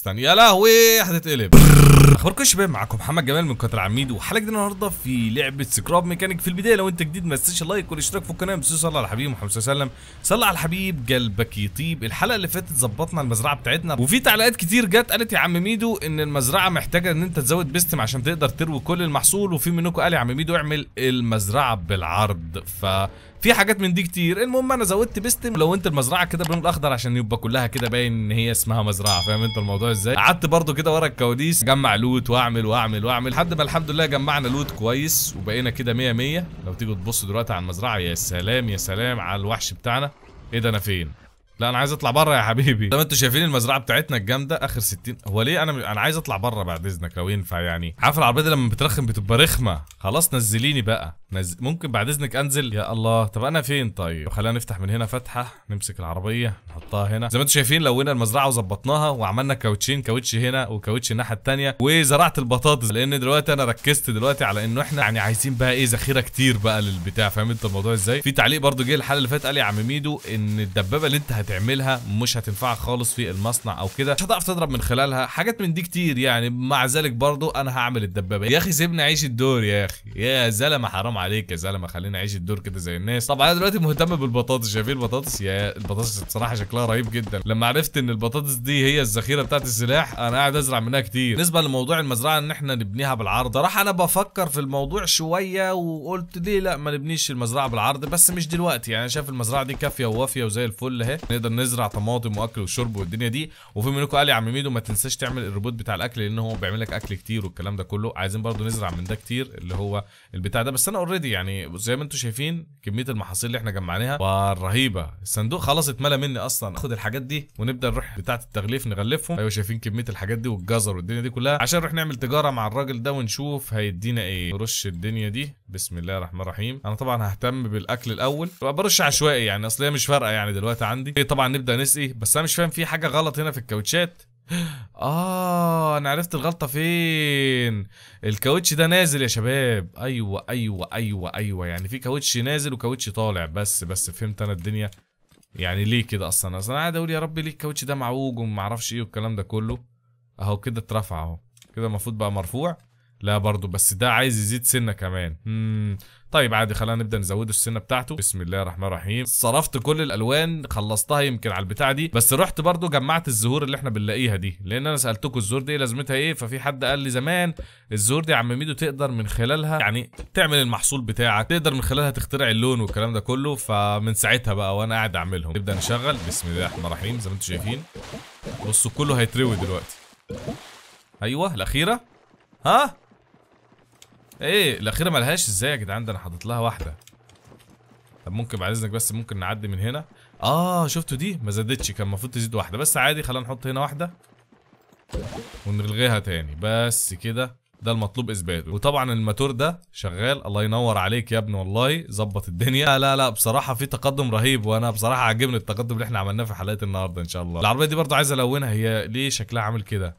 استنى يا لهوي هتتقلب اخباركم شباب معاكم محمد جمال من قطر عميد وحلقه النهارده في لعبه سكراب ميكانيك في البدايه لو انت جديد ما تنساش اللايك والاشتراك في القناه بس صلى على الحبيب محمد صلى الله عليه وسلم صلى على الحبيب قلبك يطيب الحلقه اللي فاتت ظبطنا المزرعه بتاعتنا وفي تعليقات كتير جت قالت يا عم ميدو ان المزرعه محتاجه ان انت تزود بيستم عشان تقدر تروي كل المحصول وفي منكم قال يا عم ميدو اعمل المزرعه بالعرض ف في حاجات من دي كتير المهم انا زودت بيستم لو انت المزرعه كده باللون الاخضر عشان يبقى كلها كده باين ان هي اسمها مزرعه فاهم انت الموضوع ازاي قعدت برده كده ورا الكواليس اجمع لوت واعمل واعمل واعمل لحد ما الحمد لله جمعنا لوت كويس وبقينا كده 100 100 لو تيجي تبص دلوقتي على المزرعه يا سلام يا سلام على الوحش بتاعنا ايه ده انا فين لا انا عايز اطلع بره يا حبيبي زي ما انتوا شايفين المزرعه بتاعتنا الجامده اخر 60 هو ليه انا انا عايز اطلع بره بعد اذنك لو ينفع يعني عارف العربيه دي لما بترخم بتبقى رخمه خلاص نزليني بقى نز... ممكن بعد اذنك انزل يا الله طب انا فين طيب خلينا نفتح من هنا فتحه نمسك العربيه نحطها هنا زي ما انتوا شايفين لوينا المزرعه وظبطناها وعملنا كاوتشين كاوتش هنا وكاوتش الناحيه الثانيه وزرعت البطاطس لان دلوقتي انا ركزت دلوقتي على انه احنا يعني عايزين بقى ايه ذخيره كتير بقى للبتاع فاهم انت الموضوع ازاي في تعليق برده جه الحلقه اللي فاتت قال يا عم ميدو ان الدبابه اللي انت هتعملها مش هتنفعك خالص في المصنع او كده مش هتعرف تضرب من خلالها حاجات من دي كتير يعني مع ذلك برضو انا هعمل الدبابه يا اخي سيبني اعيش الدور يا اخي يا زلمه حرام عليك يا زلمه خليني اعيش الدور كده زي الناس طبعا انا دلوقتي مهتم بالبطاطس شايفين إيه البطاطس يا البطاطس بصراحه شكلها رهيب جدا لما عرفت ان البطاطس دي هي الذخيره بتاعت السلاح انا قاعد ازرع منها كتير بالنسبه لموضوع المزرعه ان احنا نبنيها بالعرض راح انا بفكر في الموضوع شويه وقلت ليه لا ما نبنيش المزرعه بالعرض بس مش دلوقتي يعني شايف المزرعه دي كافيه ووافيه وزي الفل اهي نقدر نزرع طماطم واكل وشرب والدنيا دي وفي منكم قال يا عم ميدو ما تنساش تعمل الروبوت بتاع الاكل لان هو بيعمل لك اكل كتير والكلام ده كله عايزين برضو نزرع من ده كتير اللي هو البتاع ده بس انا اوريدي يعني زي ما انتم شايفين كميه المحاصيل اللي احنا جمعناها رهيبه الصندوق خلاص اتملى مني اصلا اخد الحاجات دي ونبدا نروح بتاعه التغليف نغلفهم ايوه شايفين كميه الحاجات دي والجزر والدنيا دي كلها عشان نروح نعمل تجاره مع الراجل ده ونشوف هيدينا ايه نرش الدنيا دي بسم الله الرحمن الرحيم انا طبعا ههتم بالاكل الاول برش عشوائي يعني اصل مش فارقه يعني دلوقتي عندي طبعا نبدا نسقي بس انا مش فاهم في حاجه غلط هنا في الكاوتشات اه انا عرفت الغلطه فين الكاوتش ده نازل يا شباب ايوه ايوه ايوه ايوه يعني في كاوتش نازل وكاوتش طالع بس بس فهمت انا الدنيا يعني ليه كده اصلا اصلا قاعد اقول يا ربي ليه الكاوتش ده معوج وما اعرفش ايه والكلام ده كله اهو كده اترفع اهو كده المفروض بقى مرفوع لا برضه بس ده عايز يزيد سنه كمان امم طيب عادي خلينا نبدا نزوده السنه بتاعته بسم الله الرحمن الرحيم صرفت كل الالوان خلصتها يمكن على البتاعه دي بس رحت برضه جمعت الزهور اللي احنا بنلاقيها دي لان انا سالتكم الزهور دي إيه لازمتها ايه ففي حد قال لي زمان الزهور دي يا عم ميدو تقدر من خلالها يعني تعمل المحصول بتاعك تقدر من خلالها تخترع اللون والكلام ده كله فمن ساعتها بقى وانا قاعد اعملهم نبدا نشغل بسم الله الرحمن الرحيم زي ما انتم شايفين بصوا كله هيتروي دلوقتي ايوه الاخيره ها ايه الاخيره ملهاش ازاي يا جدعان ده انا حاطط لها واحده طب ممكن بعد اذنك بس ممكن نعدي من هنا اه شفتوا دي ما زادتش كان المفروض تزيد واحده بس عادي خلينا نحط هنا واحده ونلغيها تاني بس كده ده المطلوب اثباته وطبعا الماتور ده شغال الله ينور عليك يا ابني والله ظبط الدنيا لا لا لا بصراحه في تقدم رهيب وانا بصراحه عاجبني التقدم اللي احنا عملناه في حلقه النهارده ان شاء الله العربيه دي برضو عايز الونها هي ليه شكلها عامل كده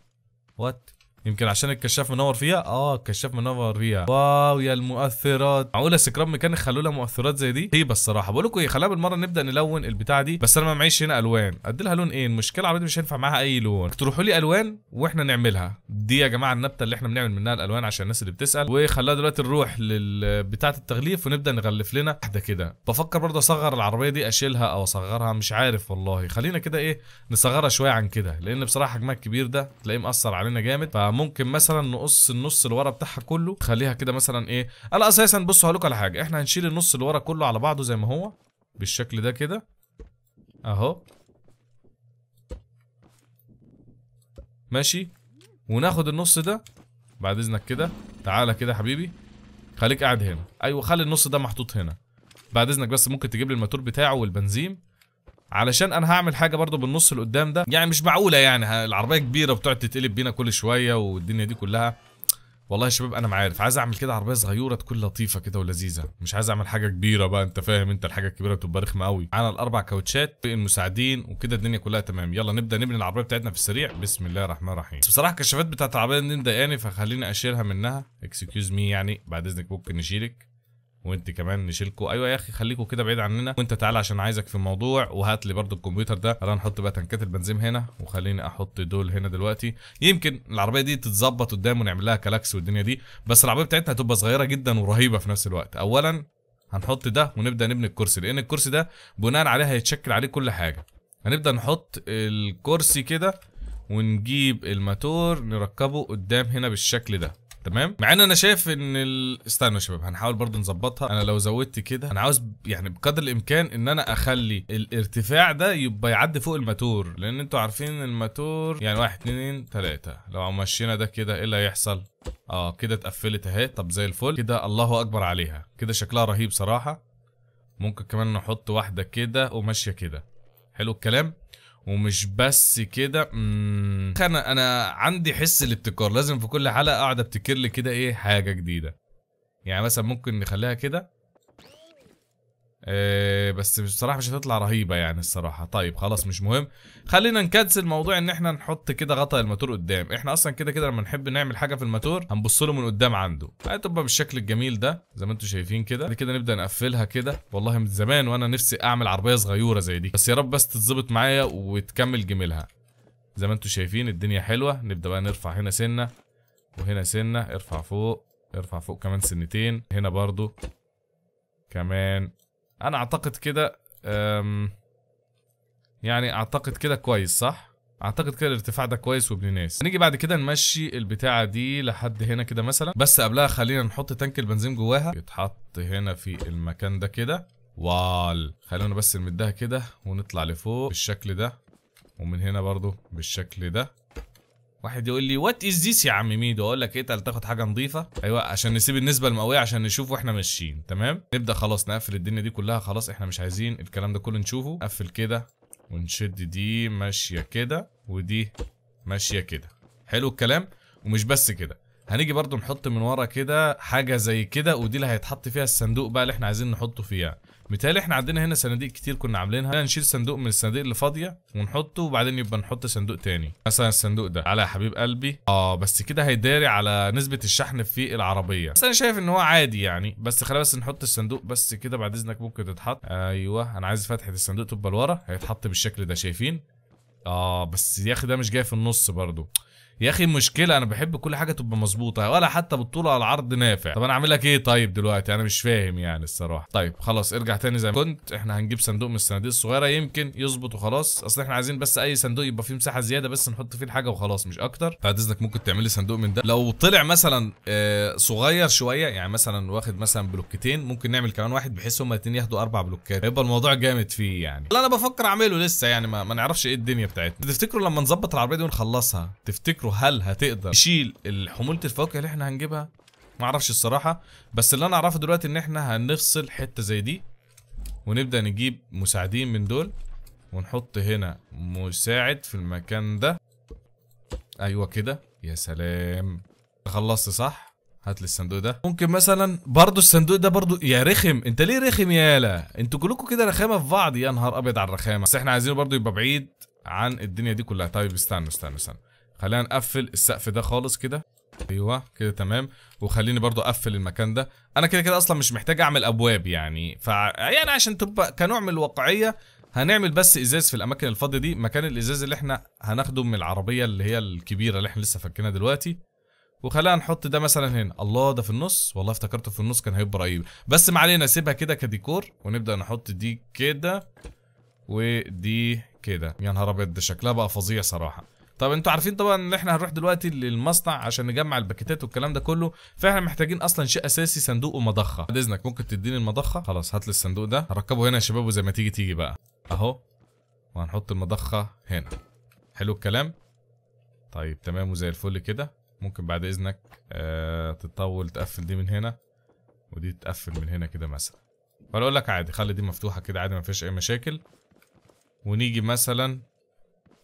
وات يمكن عشان الكشاف منور فيها اه الكشاف منور فيها واو يا المؤثرات معقوله سكراب ميكانيك خلوا لها مؤثرات زي دي طيب الصراحه بقول لكم ايه خلينا بالمره نبدا نلون البتاعه دي بس انا ما معيش هنا الوان ادي لها لون ايه المشكله العربيه مش هينفع معاها اي لون تروحوا لي الوان واحنا نعملها دي يا جماعه النبته اللي احنا بنعمل منها الالوان عشان الناس اللي بتسال وخليها دلوقتي نروح للبتاعه التغليف ونبدا نغلف لنا واحده كده بفكر برضه اصغر العربيه دي اشيلها او اصغرها مش عارف والله خلينا كده ايه نصغرها شويه عن كده لان بصراحه حجمها الكبير ده تلاقيه مأثر علينا جامد ممكن مثلا نقص النص اللي ورا بتاعها كله خليها كده مثلا ايه انا اساسا بصوا هقول لكم على حاجه احنا هنشيل النص اللي ورا كله على بعضه زي ما هو بالشكل ده كده اهو ماشي وناخد النص ده بعد اذنك كده تعالى كده يا حبيبي خليك قاعد هنا ايوه خلي النص ده محطوط هنا بعد اذنك بس ممكن تجيب لي الماتور بتاعه والبنزين علشان انا هعمل حاجه برضو بالنص اللي قدام ده يعني مش معقوله يعني العربيه كبيره بتقعد تتقلب بينا كل شويه والدنيا دي كلها والله يا شباب انا ما عارف عايز اعمل كده عربيه صغيره تكون لطيفه كده ولذيذه مش عايز اعمل حاجه كبيره بقى انت فاهم انت الحاجه الكبيره بتبقى رخمه قوي على الاربع كاوتشات المساعدين وكده الدنيا كلها تمام يلا نبدا نبني العربيه بتاعتنا في السريع بسم الله الرحمن الرحيم بصراحه الكشافات بتاعت العربيه دي مضايقاني فخليني اشيلها منها اكسكيوز مي يعني بعد اذنك ممكن نشيلك وانت كمان نشيلكوا ايوه يا اخي خليكوا كده بعيد عننا وانت تعالى عشان عايزك في موضوع وهات لي برده الكمبيوتر ده انا هنحط بقى تنكات البنزين هنا وخليني احط دول هنا دلوقتي يمكن العربيه دي تتظبط قدام ونعمل لها كلاكس والدنيا دي بس العربيه بتاعتنا هتبقى صغيره جدا ورهيبه في نفس الوقت اولا هنحط ده ونبدا نبني الكرسي لان الكرسي ده بناء عليه هيتشكل عليه كل حاجه هنبدا نحط الكرسي كده ونجيب الماتور نركبه قدام هنا بالشكل ده تمام مع ان انا شايف ان ال... استنوا يا شباب هنحاول برضه نظبطها انا لو زودت كده انا عاوز يعني بقدر الامكان ان انا اخلي الارتفاع ده يبقى يعدي فوق الماتور لان انتوا عارفين الماتور يعني واحد اتنين تلاته لو مشينا ده كده ايه اللي هيحصل اه كده اتقفلت اهي طب زي الفل كده الله اكبر عليها كده شكلها رهيب صراحه ممكن كمان نحط واحده كده وماشيه كده حلو الكلام ومش بس كده انا انا عندي حس الابتكار لازم في كل حلقه اقعد ابتكر لي كده ايه حاجه جديده يعني مثلا ممكن نخليها كده آه، بس بصراحه مش هتطلع رهيبه يعني الصراحه طيب خلاص مش مهم خلينا نكنسل موضوع ان احنا نحط كده غطا الماتور قدام احنا اصلا كده كده لما نحب نعمل حاجه في الماتور هنبص له من قدام عنده هتبقى آه، بالشكل الجميل ده زي ما انتم شايفين كده كده نبدا نقفلها كده والله من زمان وانا نفسي اعمل عربيه صغيره زي دي بس يا رب بس تتظبط معايا وتكمل جميلها زي ما انتم شايفين الدنيا حلوه نبدا بقى نرفع هنا سنه وهنا سنه ارفع فوق ارفع فوق كمان سنتين هنا برضو كمان انا اعتقد كده يعني اعتقد كده كويس صح اعتقد كده الارتفاع ده كويس وابن ناس هنيجي بعد كده نمشي البتاعه دي لحد هنا كده مثلا بس قبلها خلينا نحط تانك البنزين جواها يتحط هنا في المكان ده كده وال خلينا بس نمدها كده ونطلع لفوق بالشكل ده ومن هنا برضو بالشكل ده واحد يقول لي وات از ذيس يا عم ميدو اقول لك ايه تاخد حاجه نظيفه ايوه عشان نسيب النسبه المئويه عشان نشوف واحنا ماشيين تمام نبدا خلاص نقفل الدنيا دي كلها خلاص احنا مش عايزين الكلام ده كله نشوفه نقفل كده ونشد دي ماشيه كده ودي ماشيه كده حلو الكلام ومش بس كده هنيجي برضو نحط من ورا كده حاجه زي كده ودي اللي هيتحط فيها الصندوق بقى اللي احنا عايزين نحطه فيها متهيألي احنا عندنا هنا صناديق كتير كنا عاملينها نشيل صندوق من الصناديق اللي فاضيه ونحطه وبعدين يبقى نحط صندوق تاني مثلا الصندوق ده على يا حبيب قلبي اه بس كده هيداري على نسبه الشحن في العربيه بس انا شايف ان هو عادي يعني بس خلينا بس نحط الصندوق بس كده بعد اذنك ممكن تتحط ايوه انا عايز فتحه الصندوق تبقى لورا هيتحط بالشكل ده شايفين اه بس يا اخي ده مش جاي في النص برضو يا اخي مشكله انا بحب كل حاجه تبقى مظبوطه ولا حتى بالطول على العرض نافع طب انا اعمل لك ايه طيب دلوقتي انا مش فاهم يعني الصراحه طيب خلاص ارجع تاني زي ما كنت احنا هنجيب صندوق من الصناديق الصغيره يمكن يظبط وخلاص اصل احنا عايزين بس اي صندوق يبقى فيه مساحه زياده بس نحط فيه الحاجه وخلاص مش اكتر بعد اذنك ممكن تعمل لي صندوق من ده لو طلع مثلا آه صغير شويه يعني مثلا واخد مثلا بلوكتين ممكن نعمل كمان واحد بحيث هما الاثنين ياخدوا اربع بلوكات هيبقى الموضوع جامد فيه يعني اللي انا بفكر اعمله لسه يعني ما, ما نعرفش ايه الدنيا بتاعتنا تفتكروا لما نظبط العربيه دي ونخلصها تفتكروا تفتكروا هل هتقدر تشيل حمولة الفواكه اللي احنا هنجيبها؟ ما اعرفش الصراحة بس اللي انا اعرفه دلوقتي ان احنا هنفصل حتة زي دي ونبدأ نجيب مساعدين من دول ونحط هنا مساعد في المكان ده ايوه كده يا سلام خلصت صح هات لي الصندوق ده ممكن مثلا برضو الصندوق ده برضو يا رخم انت ليه رخم يالا انتوا كلكم كده رخامه في بعض يا نهار ابيض على الرخامه بس احنا عايزينه برضو يبقى بعيد عن الدنيا دي كلها طيب استنوا استنوا استنوا خلينا نقفل السقف ده خالص كده ايوه كده تمام وخليني برضو اقفل المكان ده انا كده كده اصلا مش محتاج اعمل ابواب يعني ف يعني عشان تبقى كنوع من الواقعيه هنعمل بس ازاز في الاماكن الفاضيه دي مكان الازاز اللي احنا هناخده من العربيه اللي هي الكبيره اللي احنا لسه فكناها دلوقتي وخلينا نحط ده مثلا هنا الله ده في النص والله افتكرته في النص كان هيبقى رهيب بس ما علينا سيبها كده كديكور ونبدا نحط دي كده ودي كده يا نهار ابيض ده شكلها بقى فظيع صراحه طب انتوا عارفين طبعا ان احنا هنروح دلوقتي للمصنع عشان نجمع الباكيتات والكلام ده كله فاحنا محتاجين اصلا شيء اساسي صندوق ومضخه بعد اذنك ممكن تديني المضخه خلاص هات لي الصندوق ده هركبه هنا يا شباب وزي ما تيجي تيجي بقى اهو وهنحط المضخه هنا حلو الكلام طيب تمام وزي الفل كده ممكن بعد اذنك آه تطول تقفل دي من هنا ودي تقفل من هنا كده مثلا ولا اقول لك عادي خلي دي مفتوحه كده عادي ما فيش اي مشاكل ونيجي مثلا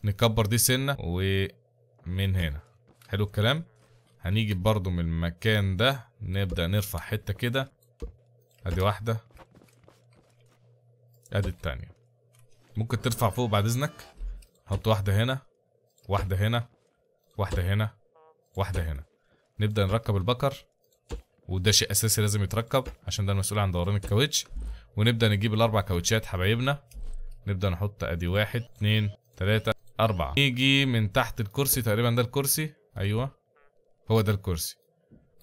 نكبر دي سنة ومن هنا حلو الكلام هنيجي برضو من المكان ده نبدأ نرفع حتة كده ادي واحدة ادي التانية ممكن ترفع فوق بعد اذنك حط واحدة هنا واحدة هنا واحدة هنا واحدة هنا نبدأ نركب البكر وده شيء اساسي لازم يتركب عشان ده المسؤول عن دوران الكاوتش ونبدأ نجيب الاربع كاوتشات حبايبنا نبدأ نحط ادي واحد اتنين تلاتة أربعة نيجي من تحت الكرسي تقريبا ده الكرسي أيوه هو ده الكرسي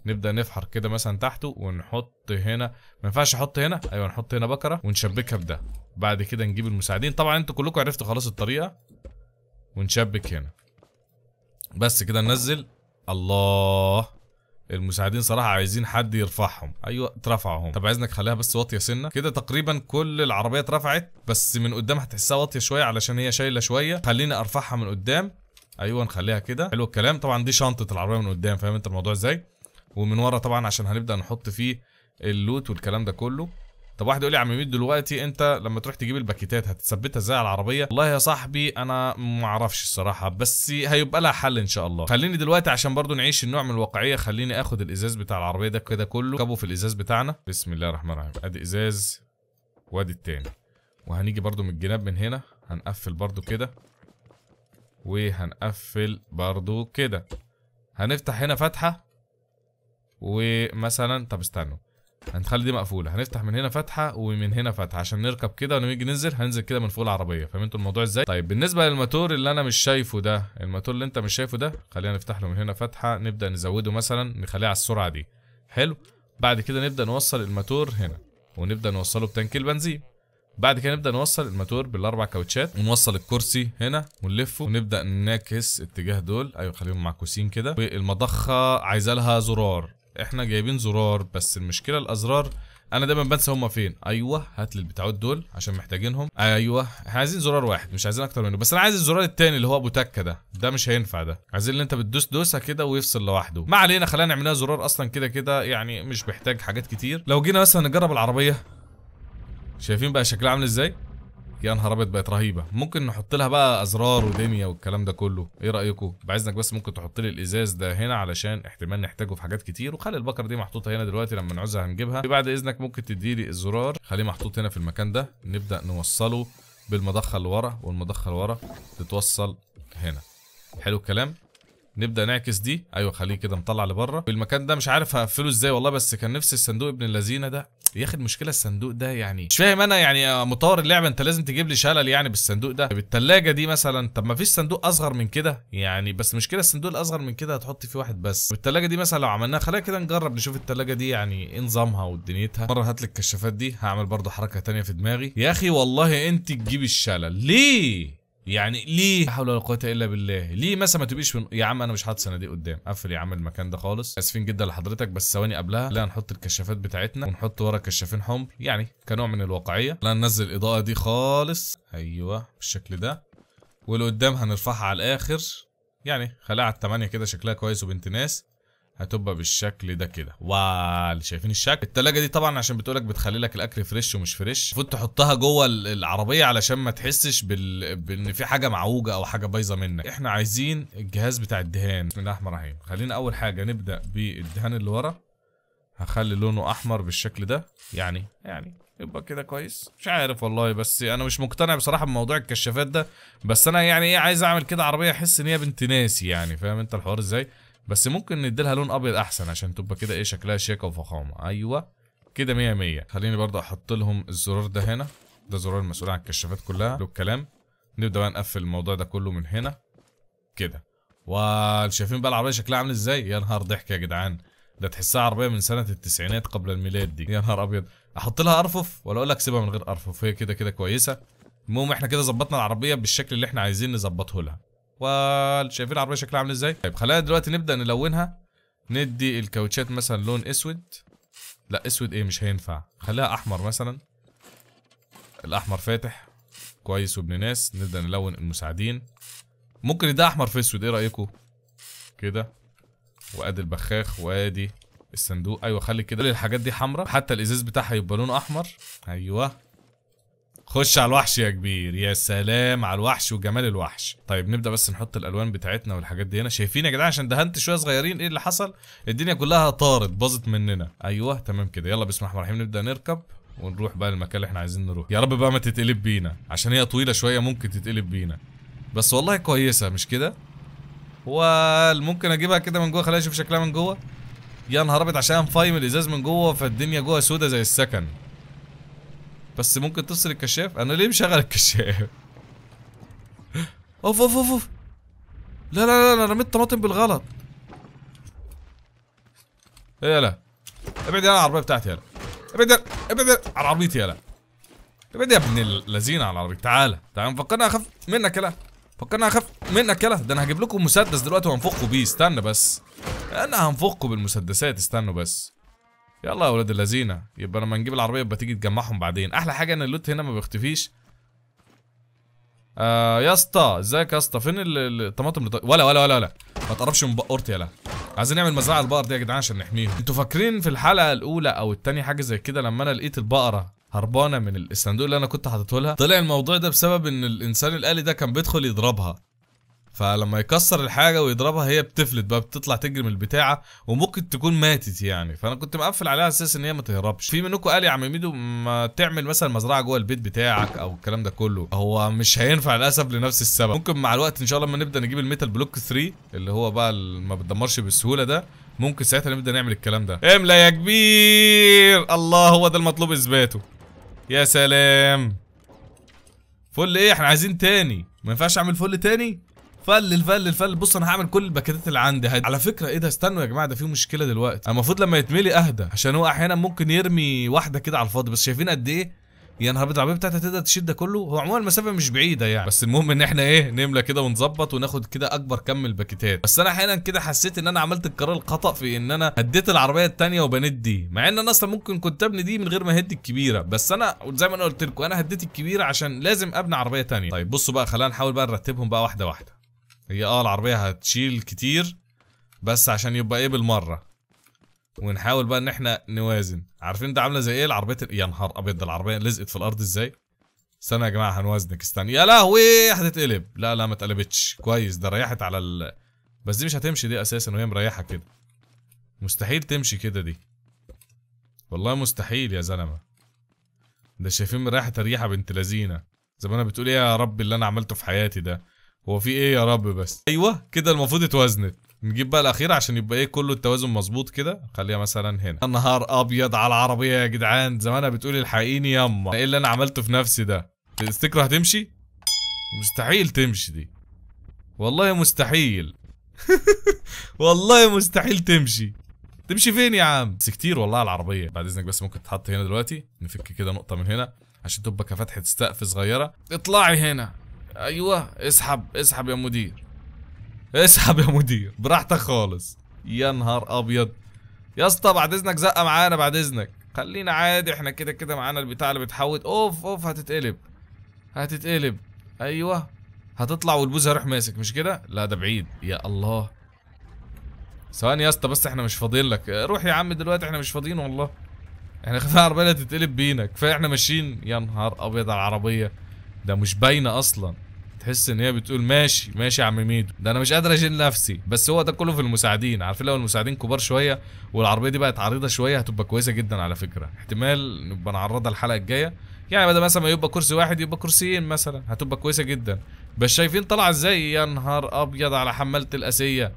نبدا نفحر كده مثلا تحته ونحط هنا ما ينفعش احط هنا ايوه نحط هنا بكره ونشبكها بده بعد كده نجيب المساعدين طبعا انتوا كلكم عرفتوا خلاص الطريقه ونشبك هنا بس كده ننزل الله المساعدين صراحه عايزين حد يرفعهم ايوه ترفعهم طب عايزنك خليها بس واطيه سنه كده تقريبا كل العربيه اترفعت بس من قدام هتحسها واطيه شويه علشان هي شايله شويه خليني ارفعها من قدام ايوه نخليها كده حلو الكلام طبعا دي شنطه العربيه من قدام فاهم انت الموضوع ازاي ومن ورا طبعا عشان هنبدا نحط فيه اللوت والكلام ده كله طب واحد يقول لي يا عم ميت دلوقتي انت لما تروح تجيب الباكيتات هتثبتها ازاي على العربيه والله يا صاحبي انا ما اعرفش الصراحه بس هيبقى لها حل ان شاء الله خليني دلوقتي عشان برضو نعيش النوع من الواقعيه خليني اخد الازاز بتاع العربيه ده كده كله كبه في الازاز بتاعنا بسم الله الرحمن الرحيم ادي ازاز وادي التاني وهنيجي برضو من الجناب من هنا هنقفل برضو كده وهنقفل برضو كده هنفتح هنا فتحه ومثلا طب استنوا هنخلي دي مقفوله هنفتح من هنا فتحه ومن هنا فتحه عشان نركب كده ولما نيجي ننزل هننزل كده من فوق العربيه فهمتوا الموضوع ازاي طيب بالنسبه للماتور اللي انا مش شايفه ده الماتور اللي انت مش شايفه ده خلينا نفتح له من هنا فتحه نبدا نزوده مثلا نخليه على السرعه دي حلو بعد كده نبدا نوصل الماتور هنا ونبدا نوصله بتانك البنزين بعد كده نبدا نوصل الماتور بالاربع كاوتشات ونوصل الكرسي هنا ونلفه ونبدا نعكس اتجاه دول ايوه خليهم معكوسين كده والمضخه عايزه لها زرار احنا جايبين زرار بس المشكله الازرار انا دايما بنسى هما فين ايوه هات لي البتاعات دول عشان محتاجينهم ايوه احنا عايزين زرار واحد مش عايزين اكتر منه بس انا عايز الزرار التاني اللي هو ابو تكه ده ده مش هينفع ده عايزين اللي انت بتدوس دوسه كده ويفصل لوحده ما علينا خلينا نعملها زرار اصلا كده كده يعني مش محتاج حاجات كتير لو جينا مثلا نجرب العربيه شايفين بقى شكلها عامل ازاي يا نهار ابيض بقت رهيبه ممكن نحط لها بقى ازرار ودنيا والكلام ده كله ايه رايكم بعزنك بس ممكن تحط لي الازاز ده هنا علشان احتمال نحتاجه في حاجات كتير وخلي البقره دي محطوطه هنا دلوقتي لما نعوزها هنجيبها بعد اذنك ممكن تدي لي الزرار خليه محطوط هنا في المكان ده نبدا نوصله بالمضخه اللي ورا والمضخه اللي ورا تتوصل هنا حلو الكلام نبدا نعكس دي ايوه خليه كده مطلع لبره المكان ده مش عارف هقفله ازاي والله بس كان نفسي الصندوق ابن اللذينه ده يا اخي المشكله الصندوق ده يعني مش فاهم انا يعني مطور اللعبه انت لازم تجيب لي شلل يعني بالصندوق ده طب الثلاجه دي مثلا طب ما فيش صندوق اصغر من كده يعني بس المشكله الصندوق الاصغر من كده هتحط فيه واحد بس الثلاجه دي مثلا لو عملناها خلينا كده نجرب نشوف الثلاجه دي يعني ايه نظامها ودنيتها مره هات لي الكشافات دي هعمل برضه حركه ثانيه في دماغي يا اخي والله انت تجيب الشلل ليه يعني ليه لا حول ولا قوه الا بالله ليه مثلا ما تبقيش من... يا عم انا مش حاطط صناديق قدام قفل يا عم المكان ده خالص اسفين جدا لحضرتك بس ثواني قبلها لا نحط الكشافات بتاعتنا ونحط ورا كشافين حمر يعني كنوع من الواقعيه لا ننزل الاضاءه دي خالص ايوه بالشكل ده واللي قدام هنرفعها على الاخر يعني خليها على 8 كده شكلها كويس وبنت ناس هتبقى بالشكل ده كده واو شايفين الشكل التلاجة دي طبعا عشان بتقولك بتخلي لك الاكل فريش ومش فريش المفروض تحطها جوه العربيه علشان ما تحسش بال... بان في حاجه معوجه او حاجه بايظه منك احنا عايزين الجهاز بتاع الدهان بسم الله الرحمن الرحيم خلينا اول حاجه نبدا بالدهان اللي ورا هخلي لونه احمر بالشكل ده يعني يعني يبقى كده كويس مش عارف والله بس انا مش مقتنع بصراحه بموضوع الكشافات ده بس انا يعني ايه عايز اعمل كده عربيه احس ان هي بنت ناسي يعني فاهم انت الحوار ازاي بس ممكن نديلها لون ابيض احسن عشان تبقى كده ايه شكلها شيكه وفخامه ايوه كده 100 100 خليني برضه احط لهم الزرار ده هنا ده زرار المسؤول عن الكشافات كلها له الكلام نبدا بقى نقفل الموضوع ده كله من هنا كده وشايفين بقى العربيه شكلها عامل ازاي يا نهار ضحك يا جدعان ده تحسها عربيه من سنه التسعينات قبل الميلاد دي يا نهار ابيض احط لها ارفف ولا اقول لك سيبها من غير ارفف هي كده كده كويسه المهم احنا كده ظبطنا العربيه بالشكل اللي احنا عايزين نظبطه لها شايفين العربيه شكلها عامل ازاي طيب خلينا دلوقتي نبدا نلونها ندي الكاوتشات مثلا لون اسود لا اسود ايه مش هينفع خليها احمر مثلا الاحمر فاتح كويس وابن ناس نبدا نلون المساعدين ممكن ده احمر في اسود ايه رايكم كده وادي البخاخ وادي الصندوق ايوه خلي كده الحاجات دي حمراء حتى الازاز بتاعها يبقى لونه احمر ايوه خش على الوحش يا كبير يا سلام على الوحش وجمال الوحش طيب نبدا بس نحط الالوان بتاعتنا والحاجات دي هنا شايفين يا جدعان عشان دهنت شويه صغيرين ايه اللي حصل الدنيا كلها طارت باظت مننا ايوه تمام كده يلا بسم الله الرحمن الرحيم نبدا نركب ونروح بقى المكان اللي احنا عايزين نروح يا رب بقى ما تتقلب بينا عشان هي طويله شويه ممكن تتقلب بينا بس والله كويسه مش كده وممكن اجيبها كده من جوه خليها اشوف شكلها من جوه يا نهار ابيض عشان فايم الازاز من جوه فالدنيا جوه سودة زي السكن بس ممكن تفصل الكشاف انا ليه مشغل الكشاف اوف اوف اوف اوف لا لا لا انا رميت طماطم بالغلط ايه يلا ابعد يا العربيه بتاعتي يلا ابعد يلا ابعد على عربيتي يلا ابعد يا ابن اللذينه على العربيه تعالى تعالى فكرنا اخف منك يلا فكرنا اخف منك يلا ده انا هجيب لكم مسدس دلوقتي وهنفخه بيه استنى بس انا هنفخه بالمسدسات استنوا بس يلا يا ولاد اللذينه يبقى لما نجيب العربيه يبقى تيجي تجمعهم بعدين احلى حاجه ان اللوت هنا ما بيختفيش آه يا اسطى ازيك يا اسطى فين الطماطم اللي ولا ولا ولا ولا ما تقربش من بقورتي يلا عايزين نعمل مزرعه البقر دي يا جدعان عشان نحميهم انتوا فاكرين في الحلقه الاولى او الثانيه حاجه زي كده لما انا لقيت البقره هربانه من الصندوق اللي انا كنت حاططه لها طلع الموضوع ده بسبب ان الانسان الالي ده كان بيدخل يضربها فلما يكسر الحاجه ويضربها هي بتفلت بقى بتطلع تجري من البتاعه وممكن تكون ماتت يعني فانا كنت مقفل عليها اساس ان هي ما تهربش في منكم قال يا عم ميدو ما تعمل مثلا مزرعه جوه البيت بتاعك او الكلام ده كله هو مش هينفع للاسف لنفس السبب ممكن مع الوقت ان شاء الله لما نبدا نجيب الميتال بلوك 3 اللي هو بقى اللي ما بتدمرش بالسهوله ده ممكن ساعتها نبدا نعمل الكلام ده املا يا كبير الله هو ده المطلوب اثباته يا سلام فل ايه احنا عايزين تاني ما ينفعش اعمل فل تاني فل الفل الفل بص انا هعمل كل الباكيتات اللي عندي هد. على فكره ايه ده استنوا يا جماعه ده في مشكله دلوقتي المفروض لما يتملي اهدى عشان هو احيانا ممكن يرمي واحده كده على الفاضي بس شايفين قد ايه يا نهار ابيض العربيه بتاعتها تقدر تشيل ده كله هو عموما المسافه مش بعيده يعني بس المهم ان احنا ايه نملى كده ونظبط وناخد كده اكبر كم الباكيتات بس انا احيانا كده حسيت ان انا عملت القرار الخطا في ان انا هديت العربيه الثانيه وبنيت دي مع ان انا اصلا ممكن كنت ابني دي من غير ما اهدي الكبيره بس انا زي ما انا قلت لكم انا هديت الكبيره عشان لازم ابني عربيه ثانيه طيب بصوا بقى خلينا نحاول بقى نرتبهم بقى واحده واحده هي اه العربية هتشيل كتير بس عشان يبقى ايه بالمرة ونحاول بقى ان احنا نوازن عارفين ده عاملة زي ايه العربية يا نهار ابيض ده العربية لزقت في الارض ازاي استنى يا جماعة هنوازنك استنى يا لهوي هتتقلب لا لا ما اتقلبتش كويس ده ريحت على ال بس دي مش هتمشي دي اساسا وهي مريحة كده مستحيل تمشي كده دي والله مستحيل يا زلمة ده شايفين مريحة ريحة بنت لذينة زي ما انا بتقول ايه يا رب اللي انا عملته في حياتي ده هو في ايه يا رب بس ايوه كده المفروض اتوزنت نجيب بقى الاخيره عشان يبقى ايه كله التوازن مظبوط كده خليها مثلا هنا نهار ابيض على العربيه يا جدعان زمانها بتقول الحقيني ياما ايه اللي انا عملته في نفسي ده الاستيكر هتمشي مستحيل تمشي دي والله مستحيل والله مستحيل تمشي تمشي فين يا عم بس كتير والله العربيه بعد اذنك بس ممكن تحط هنا دلوقتي نفك كده نقطه من هنا عشان تبقى كفتحه سقف صغيره اطلعي هنا ايوه اسحب اسحب يا مدير اسحب يا مدير براحتك خالص يا نهار ابيض يا اسطى بعد اذنك زقه معانا بعد اذنك خلينا عادي احنا كده كده معانا البتاع اللي بتحوت اوف اوف هتتقلب هتتقلب ايوه هتطلع والبوز هيروح ماسك مش كده لا ده بعيد يا الله ثواني يا اسطى بس احنا مش فاضيين لك روح يا عم دلوقتي احنا مش فاضيين والله احنا خدنا العربيه اللي هتتقلب بينا كفايه احنا ماشيين يا نهار ابيض على العربيه ده مش باينه اصلا تحس ان هي بتقول ماشي ماشي يا عم ميدو ده انا مش قادر اشيل نفسي بس هو ده كله في المساعدين عارفين لو المساعدين كبار شويه والعربيه دي بقت عريضه شويه هتبقى كويسه جدا على فكره احتمال نبقى نعرضها الحلقه الجايه يعني بدل مثلا ما يبقى كرسي واحد يبقى كرسيين مثلا هتبقى كويسه جدا بس شايفين طالعه ازاي يا نهار ابيض على حماله الاسيه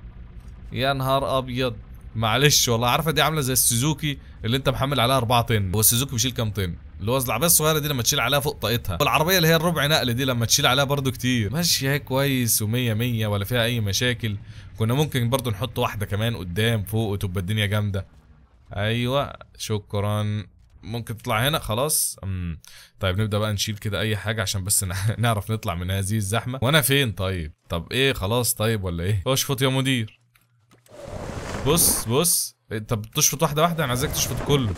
يا نهار ابيض معلش والله عارفه دي عامله زي السوزوكي اللي انت محمل عليها 4 طن هو السوزوكي بيشيل كام طن اللي هو العربيه الصغيره دي لما تشيل عليها فوق طاقتها والعربيه اللي هي الربع نقل دي لما تشيل عليها برده كتير ماشيه كويس و100 100 ولا فيها اي مشاكل كنا ممكن برده نحط واحده كمان قدام فوق وتبقى الدنيا جامده ايوه شكرا ممكن تطلع هنا خلاص امم طيب نبدا بقى نشيل كده اي حاجه عشان بس نعرف نطلع من هذه الزحمه وانا فين طيب طب ايه خلاص طيب ولا ايه اشفط يا مدير بص بص انت إيه، بتشفط واحده واحده انا عايزك تشفط كله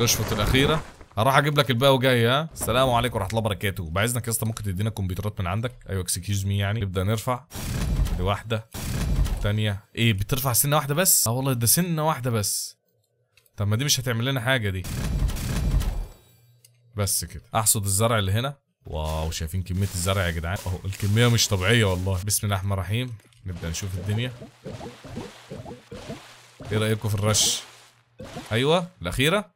اشفط الاخيره هروح اجيب لك الباقي وجاي ها السلام عليكم ورحمه الله وبركاته بعزنك يا اسطى ممكن تدينا كمبيوترات من عندك ايوه اكسكيوز مي يعني نبدا نرفع لواحده ثانيه ايه بترفع سنه واحده بس اه والله ده سنه واحده بس طب ما دي مش هتعمل لنا حاجه دي بس كده احصد الزرع اللي هنا واو شايفين كميه الزرع يا جدعان اهو الكميه مش طبيعيه والله بسم الله الرحمن الرحيم نبدا نشوف الدنيا ايه رايكم في الرش ايوه الاخيره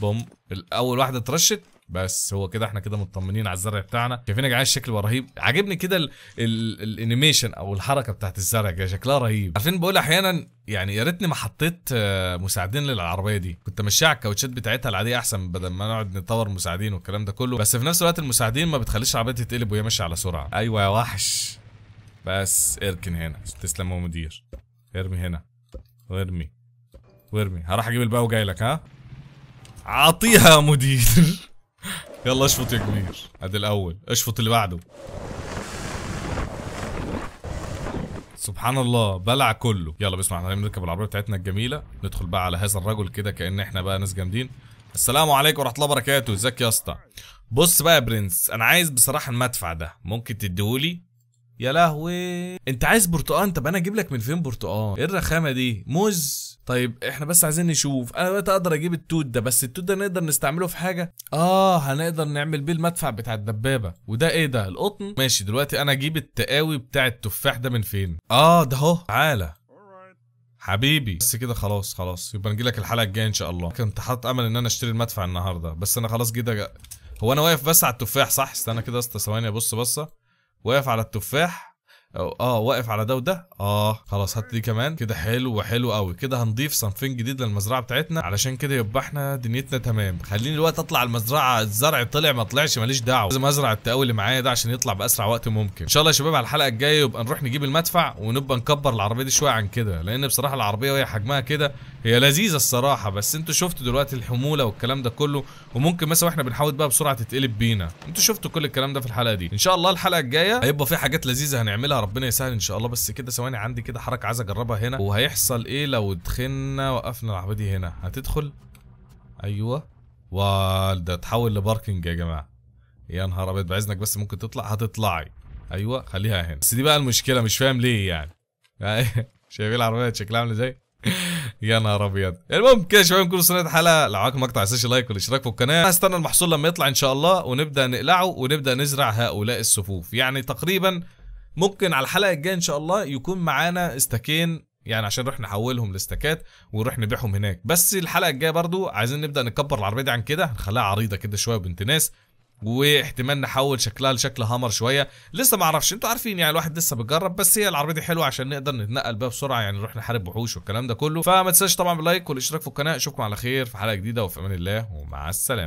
بوم اول واحده اترشت بس هو كده احنا كده مطمنين على الزرع بتاعنا شايفين يا جماعه الشكل بقى رهيب عاجبني كده الانيميشن او الحركه بتاعت الزرع كده شكلها رهيب عارفين بقول احيانا يعني يا ريتني ما حطيت آه، مساعدين للعربيه دي كنت ماشيها على الكاوتشات بتاعتها العاديه احسن بدل ما نقعد نطور مساعدين والكلام ده كله بس في نفس الوقت المساعدين ما بتخليش العربيه تتقلب وهي ماشيه على سرعه ايوه يا وحش بس اركن هنا تسلم يا مدير ارمي هنا وارمي وارمي هروح اجيب الباقي وجاي لك ها عطيها يا مدير يلا اشفط يا كبير ادي الاول اشفط اللي بعده سبحان الله بلع كله يلا بسم الله الرحمن نركب العربيه بتاعتنا الجميله ندخل بقى على هذا الرجل كده كان احنا بقى ناس جامدين السلام عليكم ورحمه الله وبركاته ازيك يا اسطى بص بقى يا برنس انا عايز بصراحه المدفع ده ممكن تديهولي يا لهوي انت عايز برتقان طب انا اجيب لك من فين برتقان ايه الرخامه دي موز طيب احنا بس عايزين نشوف انا دلوقتي اقدر اجيب التوت ده بس التوت ده نقدر نستعمله في حاجه اه هنقدر نعمل بيه المدفع بتاع الدبابه وده ايه ده القطن ماشي دلوقتي انا اجيب التقاوي بتاع التفاح ده من فين اه ده اهو تعالى حبيبي بس كده خلاص خلاص يبقى نجي لك الحلقه الجايه ان شاء الله كنت حاطط امل ان انا اشتري المدفع النهارده بس انا خلاص كده هو انا واقف بس على التفاح صح استنى كده يا اسطى ثواني ابص بصه وقف على التفاح أو اه واقف على ده وده اه خلاص هات دي كمان كده حلو وحلو قوي كده هنضيف صنفين جديد للمزرعه بتاعتنا علشان كده يبقى احنا دنيتنا تمام خليني الوقت اطلع المزرعه الزرع طلع ما طلعش ماليش دعوه لازم ازرع التقوي اللي معايا ده عشان يطلع باسرع وقت ممكن ان شاء الله يا شباب على الحلقه الجايه يبقى نروح نجيب المدفع ونبقى نكبر العربيه دي شويه عن كده لان بصراحه العربيه وهي حجمها كده هي لذيذه الصراحه بس انتوا شفتوا دلوقتي الحموله والكلام ده كله وممكن مثلا واحنا بنحاول بقى بسرعه تتقلب بينا انتوا شفتوا كل الكلام ده في الحلقه دي ان شاء الله الحلقه الجايه هيبقى في حاجات لذيذه هنعملها ربنا يسهل ان شاء الله بس كده ثواني عندي كده حركه عايز اجربها هنا وهيحصل ايه لو دخلنا وقفنا العربيه دي هنا هتدخل ايوه والده تحول لباركنج يا جماعه يا نهار ابيض بعزنك بس ممكن تطلع هتطلعي ايوه خليها هنا بس دي بقى المشكله مش فاهم ليه يعني شايفين العربيه شكلها عامل ازاي يا نهار ابيض المهم كده شباب نكون وصلنا الحلقه لو عجبكم المقطع ما لايك والاشتراك في القناه هستنى المحصول لما يطلع ان شاء الله ونبدا نقلعه ونبدا نزرع هؤلاء الصفوف يعني تقريبا ممكن على الحلقه الجايه ان شاء الله يكون معانا استكين يعني عشان نروح نحولهم لاستكات ونروح نبيعهم هناك بس الحلقه الجايه برضو عايزين نبدا نكبر العربيه دي عن كده هنخليها عريضه كده شويه بنت ناس واحتمال نحول شكلها لشكل هامر شويه لسه ما اعرفش انتوا عارفين يعني الواحد لسه بيجرب بس هي العربيه دي حلوه عشان نقدر نتنقل بيها بسرعه يعني نروح نحارب وحوش والكلام ده كله فما تنساش طبعا باللايك والاشتراك في القناه اشوفكم على خير في حلقه جديده وفي امان الله ومع السلامه